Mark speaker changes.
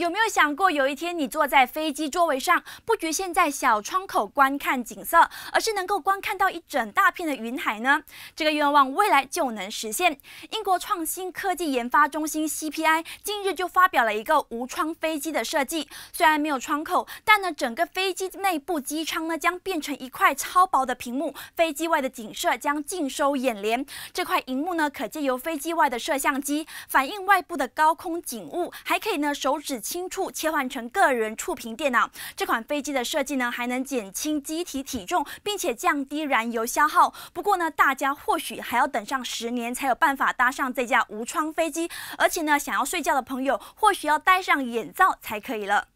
Speaker 1: 有没有想过，有一天你坐在飞机座位上，不局限在小窗口观看景色，而是能够观看到一整大片的云海呢？这个愿望未来就能实现。英国创新科技研发中心 CPI 近日就发表了一个无窗飞机的设计，虽然没有窗口，但呢，整个飞机内部机舱呢将变成一块超薄的屏幕，飞机外的景色将尽收眼帘。这块屏幕呢，可借由飞机外的摄像机反映外部的高空景物，还可以呢，手指。轻触切换成个人触屏电脑。这款飞机的设计呢，还能减轻机体体重，并且降低燃油消耗。不过呢，大家或许还要等上十年才有办法搭上这架无窗飞机，而且呢，想要睡觉的朋友或许要戴上眼罩才可以了。